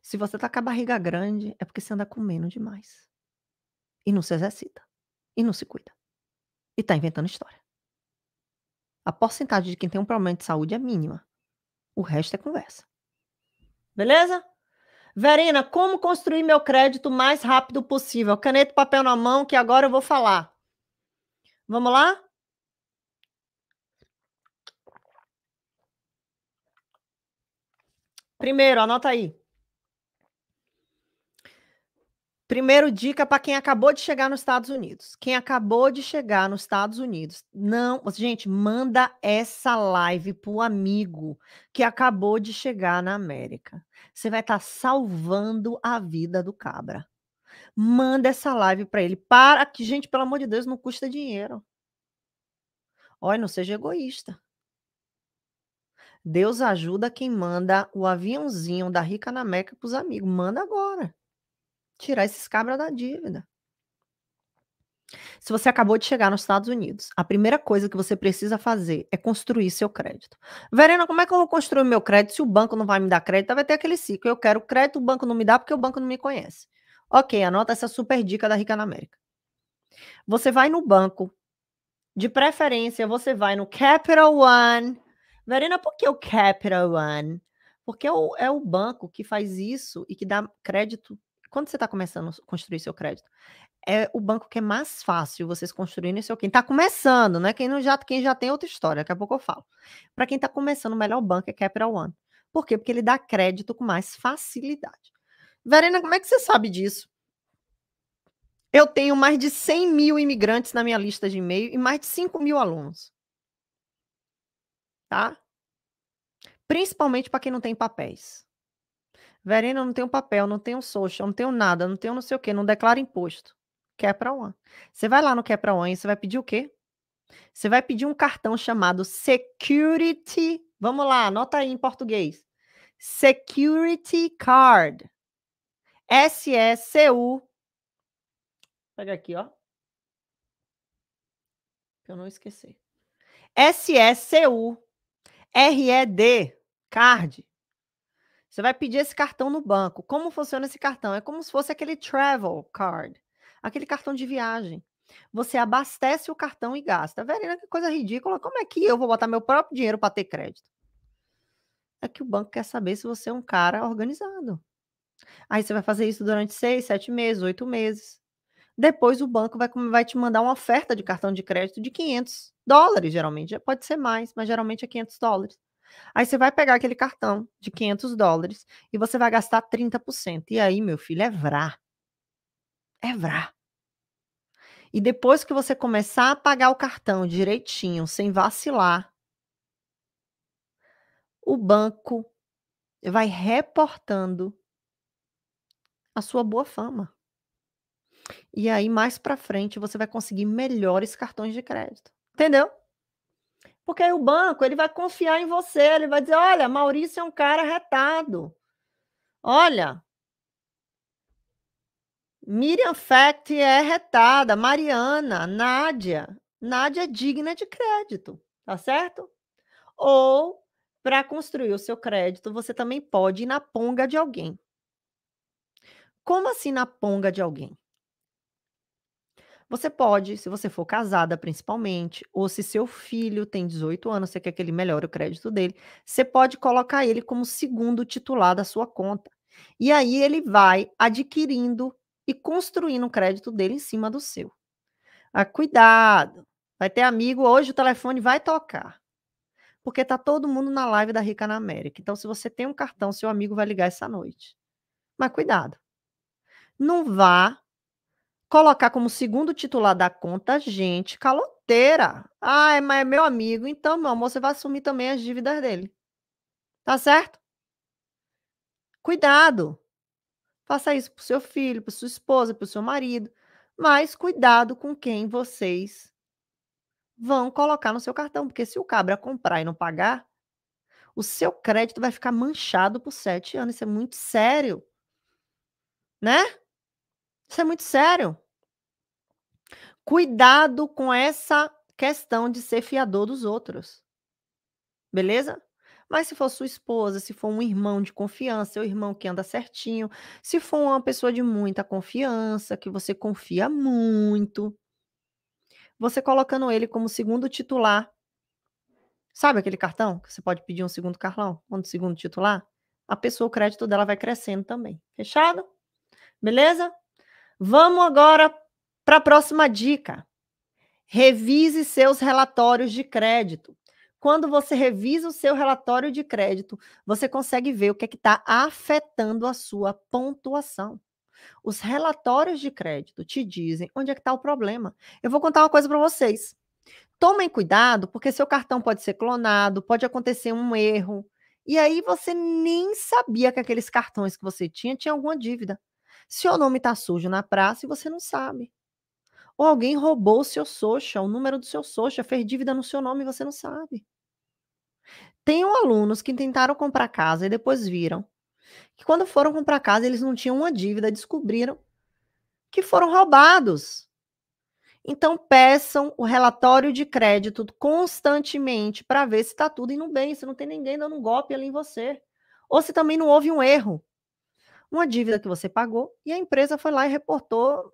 Se você tá com a barriga grande, é porque você anda comendo demais. E não se exercita. E não se cuida. E tá inventando história a porcentagem de quem tem um problema de saúde é mínima. O resto é conversa. Beleza? Verena, como construir meu crédito o mais rápido possível? Caneta e papel na mão, que agora eu vou falar. Vamos lá? Primeiro, anota aí. Primeiro dica para quem acabou de chegar nos Estados Unidos. Quem acabou de chegar nos Estados Unidos, não, gente, manda essa live pro amigo que acabou de chegar na América. Você vai estar tá salvando a vida do cabra. Manda essa live para ele. Para que, gente, pelo amor de Deus, não custa dinheiro. Olha, não seja egoísta. Deus ajuda quem manda o aviãozinho da Rica na América para os amigos. Manda agora tirar esses cabras da dívida. Se você acabou de chegar nos Estados Unidos, a primeira coisa que você precisa fazer é construir seu crédito. Verena, como é que eu vou construir meu crédito se o banco não vai me dar crédito? Vai ter aquele ciclo. Eu quero crédito, o banco não me dá porque o banco não me conhece. Ok, anota essa super dica da Rica na América. Você vai no banco, de preferência, você vai no Capital One. Verena, por que o Capital One? Porque é o, é o banco que faz isso e que dá crédito quando você está começando a construir seu crédito, é o banco que é mais fácil vocês construírem seu quem está começando, né? Quem não já quem já tem outra história, daqui a pouco eu falo. Para quem está começando, o melhor banco é Capital One. Por quê? Porque ele dá crédito com mais facilidade. Verena, como é que você sabe disso? Eu tenho mais de 100 mil imigrantes na minha lista de e-mail e mais de 5 mil alunos. Tá? Principalmente para quem não tem papéis. Verena, eu não tenho papel, não tenho social, não tenho nada, não tenho não sei o quê, não declara imposto. Quer para uma. Você vai lá no Quer para uma e você vai pedir o quê? Você vai pedir um cartão chamado Security. Vamos lá, anota aí em português. Security Card. S-E-C-U. Pega aqui, ó. Pra eu não esquecer. S-E-C-U. R-E-D. Card. Você vai pedir esse cartão no banco. Como funciona esse cartão? É como se fosse aquele travel card, aquele cartão de viagem. Você abastece o cartão e gasta. Verena, que coisa ridícula. Como é que eu vou botar meu próprio dinheiro para ter crédito? É que o banco quer saber se você é um cara organizado. Aí você vai fazer isso durante seis, sete meses, oito meses. Depois o banco vai, vai te mandar uma oferta de cartão de crédito de 500 dólares, geralmente. Pode ser mais, mas geralmente é 500 dólares. Aí você vai pegar aquele cartão de 500 dólares e você vai gastar 30%. E aí, meu filho, é vrá. É vrá. E depois que você começar a pagar o cartão direitinho, sem vacilar, o banco vai reportando a sua boa fama. E aí mais para frente você vai conseguir melhores cartões de crédito. Entendeu? Porque aí o banco ele vai confiar em você, ele vai dizer: olha, Maurício é um cara retado. Olha, Miriam Fact é retada, Mariana, Nádia. Nádia é digna de crédito, tá certo? Ou, para construir o seu crédito, você também pode ir na ponga de alguém. Como assim na ponga de alguém? Você pode, se você for casada principalmente, ou se seu filho tem 18 anos, você quer que ele melhore o crédito dele, você pode colocar ele como segundo titular da sua conta. E aí ele vai adquirindo e construindo o crédito dele em cima do seu. Ah, cuidado, vai ter amigo, hoje o telefone vai tocar. Porque tá todo mundo na live da Rica na América. Então, se você tem um cartão, seu amigo vai ligar essa noite. Mas cuidado. Não vá colocar como segundo titular da conta gente caloteira. Ai, mas é meu amigo, então, meu amor, você vai assumir também as dívidas dele. Tá certo? Cuidado. Faça isso pro seu filho, pro sua esposa, pro seu marido, mas cuidado com quem vocês vão colocar no seu cartão, porque se o cabra comprar e não pagar, o seu crédito vai ficar manchado por sete anos. Isso é muito sério, né? Isso é muito sério. Cuidado com essa questão de ser fiador dos outros. Beleza? Mas se for sua esposa, se for um irmão de confiança, o irmão que anda certinho, se for uma pessoa de muita confiança, que você confia muito, você colocando ele como segundo titular. Sabe aquele cartão que você pode pedir um segundo carlão, um segundo titular? A pessoa, o crédito dela vai crescendo também. Fechado? Beleza? Vamos agora para a próxima dica. Revise seus relatórios de crédito. Quando você revisa o seu relatório de crédito, você consegue ver o que é está afetando a sua pontuação. Os relatórios de crédito te dizem onde é que está o problema. Eu vou contar uma coisa para vocês. Tomem cuidado, porque seu cartão pode ser clonado, pode acontecer um erro. E aí você nem sabia que aqueles cartões que você tinha tinha alguma dívida. Seu nome está sujo na praça e você não sabe. Ou alguém roubou o seu socha, o número do seu socha, fez dívida no seu nome e você não sabe. Tenho alunos que tentaram comprar casa e depois viram que quando foram comprar casa eles não tinham uma dívida, descobriram que foram roubados. Então peçam o relatório de crédito constantemente para ver se está tudo indo bem, se não tem ninguém dando um golpe ali em você. Ou se também não houve um erro uma dívida que você pagou e a empresa foi lá e reportou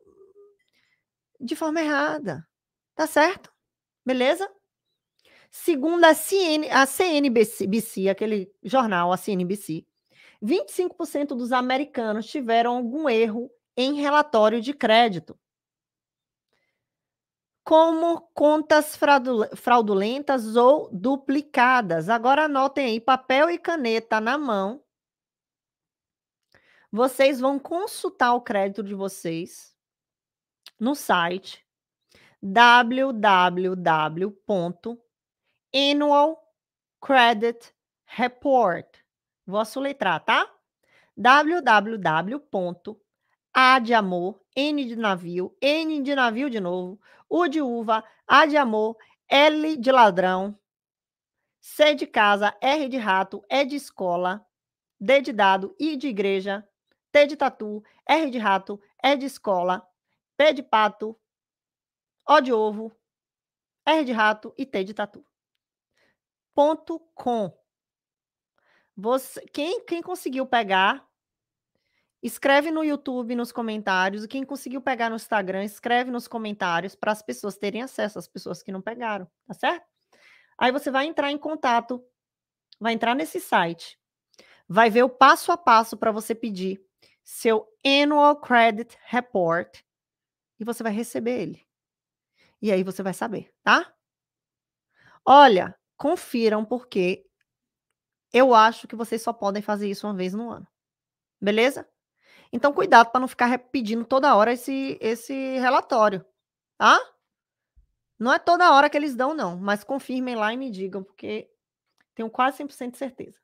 de forma errada. Tá certo? Beleza? Segundo a, CN, a CNBC, aquele jornal, a CNBC, 25% dos americanos tiveram algum erro em relatório de crédito, como contas fraudulentas ou duplicadas. Agora anotem aí, papel e caneta na mão, vocês vão consultar o crédito de vocês no site www.annualcreditreport. Vou assoletrar, tá? www.a de amor, n de navio, n de navio de novo, u de uva, a de amor, l de ladrão, C de casa, R de rato, E de escola, D de dado, I de igreja, T de tatu, R de rato, E de escola, P de pato, O de ovo, R de rato e T de tatu. Ponto com. Você, quem, quem conseguiu pegar, escreve no YouTube, nos comentários. Quem conseguiu pegar no Instagram, escreve nos comentários para as pessoas terem acesso, as pessoas que não pegaram, tá certo? Aí você vai entrar em contato, vai entrar nesse site, vai ver o passo a passo para você pedir seu Annual Credit Report e você vai receber ele. E aí você vai saber, tá? Olha, confiram porque eu acho que vocês só podem fazer isso uma vez no ano. Beleza? Então cuidado para não ficar pedindo toda hora esse esse relatório, tá? Não é toda hora que eles dão não, mas confirmem lá e me digam porque tenho quase 100% de certeza.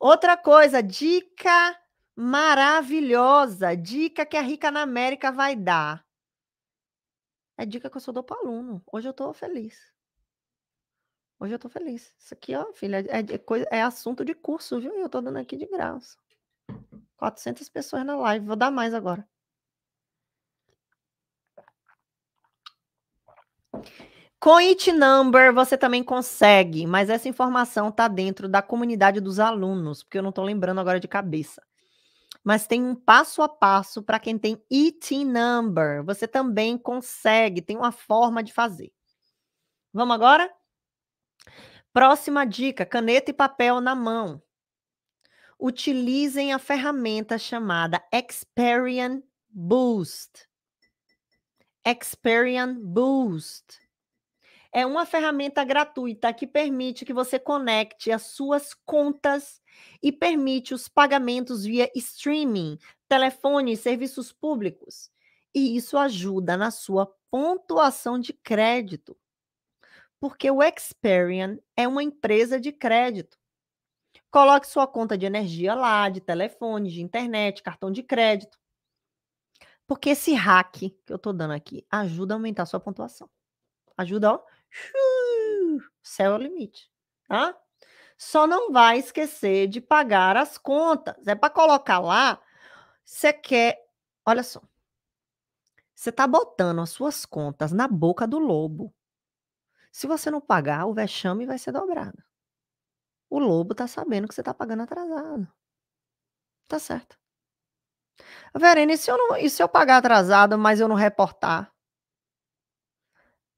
Outra coisa, dica maravilhosa, dica que a Rica na América vai dar. É dica que eu só dou para aluno. Hoje eu estou feliz. Hoje eu estou feliz. Isso aqui, ó, filha, é, é, coisa, é assunto de curso, viu? E eu estou dando aqui de graça. 400 pessoas na live. Vou dar mais agora. Com It Number você também consegue, mas essa informação está dentro da comunidade dos alunos, porque eu não estou lembrando agora de cabeça mas tem um passo a passo para quem tem IT number. Você também consegue, tem uma forma de fazer. Vamos agora? Próxima dica: caneta e papel na mão. Utilizem a ferramenta chamada Experian Boost. Experian Boost é uma ferramenta gratuita que permite que você conecte as suas contas e permite os pagamentos via streaming, telefone, serviços públicos. E isso ajuda na sua pontuação de crédito. Porque o Experian é uma empresa de crédito. Coloque sua conta de energia lá, de telefone, de internet, cartão de crédito. Porque esse hack que eu estou dando aqui ajuda a aumentar a sua pontuação. Ajuda, ó, céu é o limite, tá? Só não vai esquecer de pagar as contas. É para colocar lá. Você quer, olha só. Você tá botando as suas contas na boca do lobo. Se você não pagar, o vexame vai ser dobrado. O lobo tá sabendo que você tá pagando atrasado. Tá certo. Verena, e se, eu não, e se eu pagar atrasado, mas eu não reportar?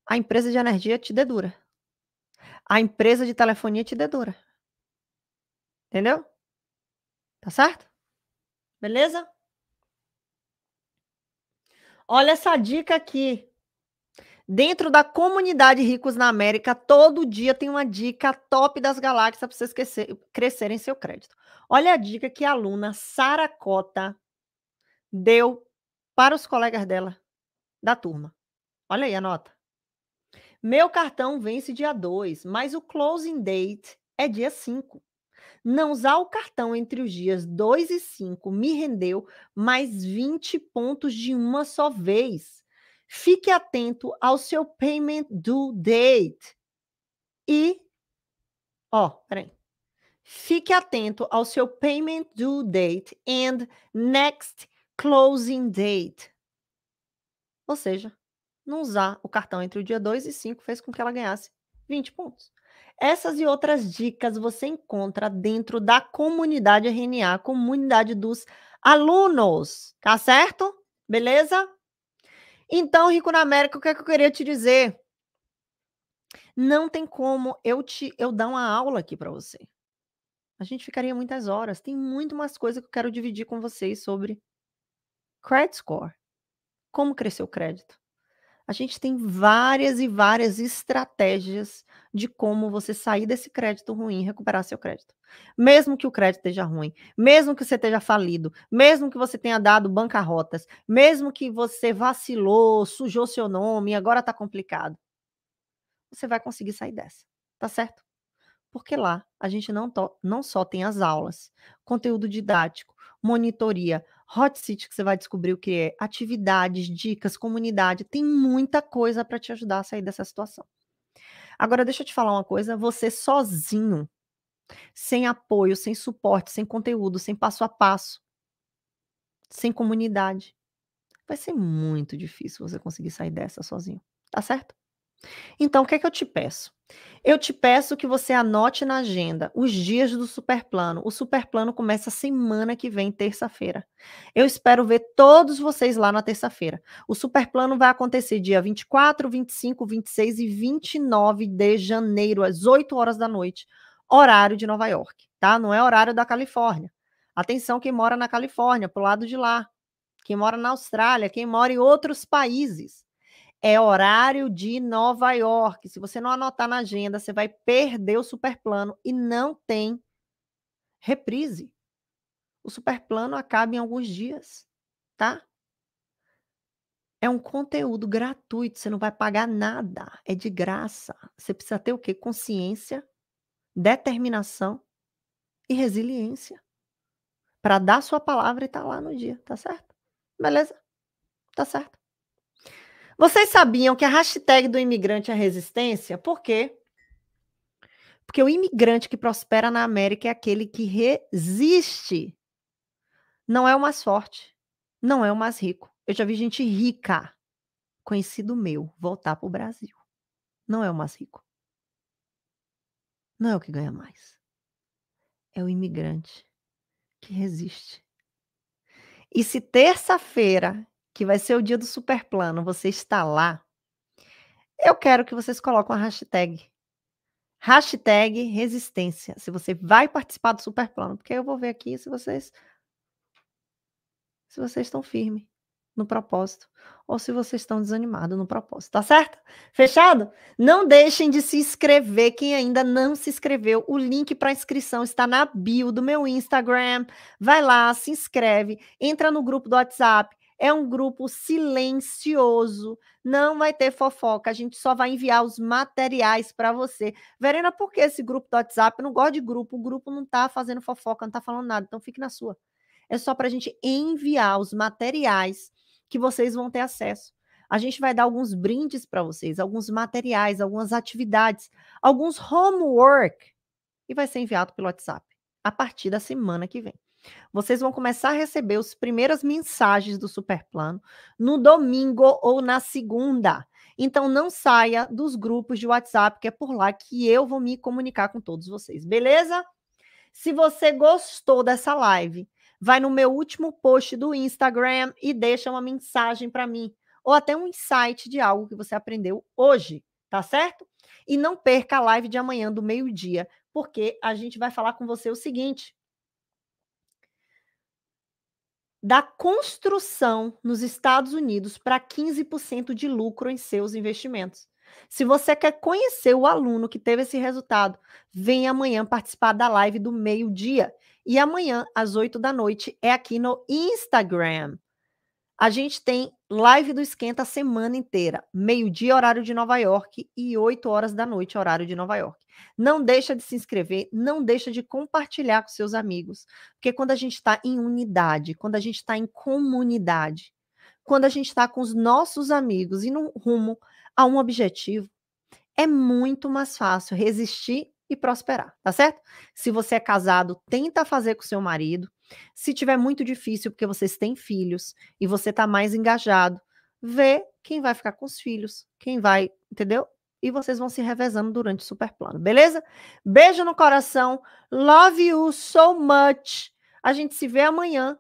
A empresa de energia te dedura. A empresa de telefonia te dedura. Entendeu? Tá certo? Beleza? Olha essa dica aqui. Dentro da comunidade Ricos na América, todo dia tem uma dica top das galáxias para vocês crescer, crescerem seu crédito. Olha a dica que a aluna Sara Cota deu para os colegas dela, da turma. Olha aí a nota. Meu cartão vence dia 2, mas o closing date é dia 5. Não usar o cartão entre os dias 2 e 5 me rendeu mais 20 pontos de uma só vez. Fique atento ao seu payment due date. E ó, peraí. Fique atento ao seu payment due date and next closing date. Ou seja, não usar o cartão entre o dia 2 e 5 fez com que ela ganhasse 20 pontos. Essas e outras dicas você encontra dentro da comunidade RNA, comunidade dos alunos, tá certo? Beleza? Então, Rico na América, o que, é que eu queria te dizer? Não tem como eu te eu dar uma aula aqui para você. A gente ficaria muitas horas. Tem muito mais coisa que eu quero dividir com vocês sobre credit score. Como crescer o crédito? a gente tem várias e várias estratégias de como você sair desse crédito ruim e recuperar seu crédito. Mesmo que o crédito esteja ruim, mesmo que você esteja falido, mesmo que você tenha dado bancarrotas, mesmo que você vacilou, sujou seu nome e agora está complicado, você vai conseguir sair dessa, tá certo? Porque lá a gente não, não só tem as aulas, conteúdo didático, monitoria, Hot Seat que você vai descobrir o que é, atividades, dicas, comunidade, tem muita coisa para te ajudar a sair dessa situação. Agora deixa eu te falar uma coisa, você sozinho, sem apoio, sem suporte, sem conteúdo, sem passo a passo, sem comunidade, vai ser muito difícil você conseguir sair dessa sozinho, tá certo? Então, o que é que eu te peço? Eu te peço que você anote na agenda os dias do superplano. O superplano começa semana que vem, terça-feira. Eu espero ver todos vocês lá na terça-feira. O superplano vai acontecer dia 24, 25, 26 e 29 de janeiro, às 8 horas da noite, horário de Nova York, tá? Não é horário da Califórnia. Atenção quem mora na Califórnia, pro lado de lá. Quem mora na Austrália, quem mora em outros países é horário de Nova York. Se você não anotar na agenda, você vai perder o superplano e não tem reprise. O superplano acaba em alguns dias, tá? É um conteúdo gratuito, você não vai pagar nada, é de graça. Você precisa ter o quê? Consciência, determinação e resiliência para dar sua palavra e estar tá lá no dia, tá certo? Beleza? Tá certo. Vocês sabiam que a hashtag do imigrante é resistência? Por quê? Porque o imigrante que prospera na América é aquele que resiste. Não é o mais forte, não é o mais rico. Eu já vi gente rica, conhecido meu, voltar para o Brasil. Não é o mais rico. Não é o que ganha mais. É o imigrante que resiste. E se terça-feira que vai ser o dia do superplano, você está lá, eu quero que vocês coloquem a hashtag. Hashtag resistência. Se você vai participar do superplano, porque eu vou ver aqui se vocês se vocês estão firmes no propósito ou se vocês estão desanimados no propósito, tá certo? Fechado? Não deixem de se inscrever quem ainda não se inscreveu. O link para inscrição está na bio do meu Instagram. Vai lá, se inscreve, entra no grupo do WhatsApp é um grupo silencioso, não vai ter fofoca, a gente só vai enviar os materiais para você. Verena, por que esse grupo do WhatsApp? Eu não gosto de grupo, o grupo não está fazendo fofoca, não está falando nada, então fique na sua. É só para a gente enviar os materiais que vocês vão ter acesso. A gente vai dar alguns brindes para vocês, alguns materiais, algumas atividades, alguns homework, e vai ser enviado pelo WhatsApp a partir da semana que vem. Vocês vão começar a receber as primeiras mensagens do Superplano no domingo ou na segunda. Então não saia dos grupos de WhatsApp, que é por lá que eu vou me comunicar com todos vocês, beleza? Se você gostou dessa live, vai no meu último post do Instagram e deixa uma mensagem para mim, ou até um insight de algo que você aprendeu hoje, tá certo? E não perca a live de amanhã do meio-dia, porque a gente vai falar com você o seguinte: da construção nos Estados Unidos para 15% de lucro em seus investimentos. Se você quer conhecer o aluno que teve esse resultado, vem amanhã participar da live do meio-dia. E amanhã, às 8 da noite, é aqui no Instagram. A gente tem Live do Esquenta a semana inteira, meio-dia, horário de Nova York, e 8 horas da noite, horário de Nova York. Não deixa de se inscrever, não deixa de compartilhar com seus amigos, porque quando a gente está em unidade, quando a gente está em comunidade, quando a gente está com os nossos amigos e no rumo a um objetivo, é muito mais fácil resistir e prosperar, tá certo? Se você é casado, tenta fazer com seu marido, se tiver muito difícil, porque vocês têm filhos e você está mais engajado, vê quem vai ficar com os filhos, quem vai, entendeu? E vocês vão se revezando durante o superplano, beleza? Beijo no coração. Love you so much. A gente se vê amanhã,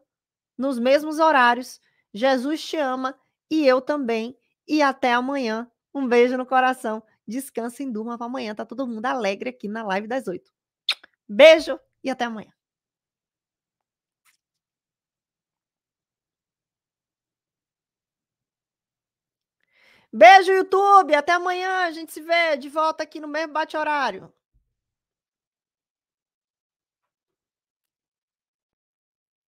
nos mesmos horários. Jesus te ama e eu também. E até amanhã. Um beijo no coração. Descansa Descansem, durma. Amanhã tá todo mundo alegre aqui na live das oito. Beijo e até amanhã. Beijo, YouTube. Até amanhã. A gente se vê de volta aqui no mesmo bate-horário.